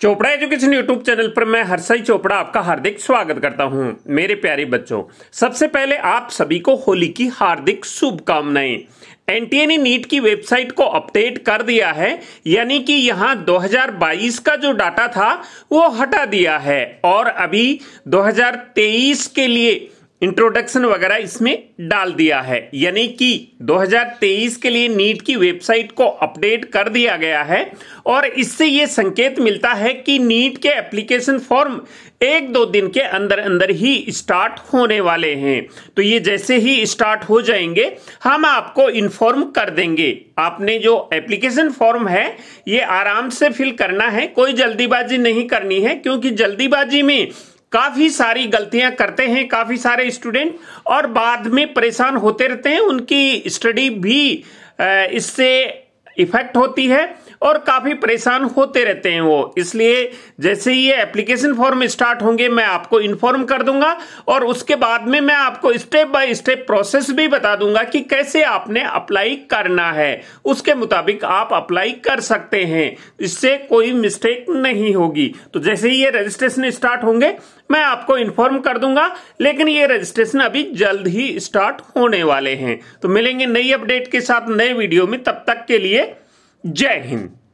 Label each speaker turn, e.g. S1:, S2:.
S1: Chopra education YouTube channel पर मैं हर्षई चोपड़ा आपका हार्दिक स्वागत करता हूं मेरे प्यारे बच्चों सबसे पहले आप सभी को होली की हार्दिक शुभकामनाएं एनटीएनई नीट की वेबसाइट को अपडेट कर दिया है यानी कि यहाँ 2022 का जो डाटा था वो हटा दिया है और अभी 2023 के लिए इंट्रोडक्शन वगैरह इसमें डाल दिया है यानी कि 2023 के लिए नीट की वेबसाइट को अपडेट कर दिया गया है और इससे ये संकेत मिलता है कि नीट के एप्लीकेशन फॉर्म एक दो दिन के अंदर अंदर ही स्टार्ट होने वाले हैं तो ये जैसे ही स्टार्ट हो जाएंगे हम आपको इन्फॉर्म कर देंगे आपने जो एप्लीकेशन फॉर्म है ये आराम से फिल करना है कोई जल्दीबाजी नहीं करनी है क्योंकि जल्दीबाजी में काफी सारी गलतियां करते हैं काफी सारे स्टूडेंट और बाद में परेशान होते रहते हैं उनकी स्टडी भी इससे इफेक्ट होती है और काफ़ी परेशान होते रहते हैं वो इसलिए जैसे ही ये एप्लीकेशन फॉर्म स्टार्ट होंगे मैं आपको इन्फॉर्म कर दूंगा और उसके बाद में मैं आपको स्टेप बाय स्टेप प्रोसेस भी बता दूंगा कि कैसे आपने अप्लाई करना है उसके मुताबिक आप अप्लाई कर सकते हैं इससे कोई मिस्टेक नहीं होगी तो जैसे ही ये रजिस्ट्रेशन स्टार्ट होंगे मैं आपको इन्फॉर्म कर दूंगा लेकिन ये रजिस्ट्रेशन अभी जल्द ही स्टार्ट होने वाले हैं तो मिलेंगे नई अपडेट के साथ नए वीडियो में तब तक के लिए जय हिंद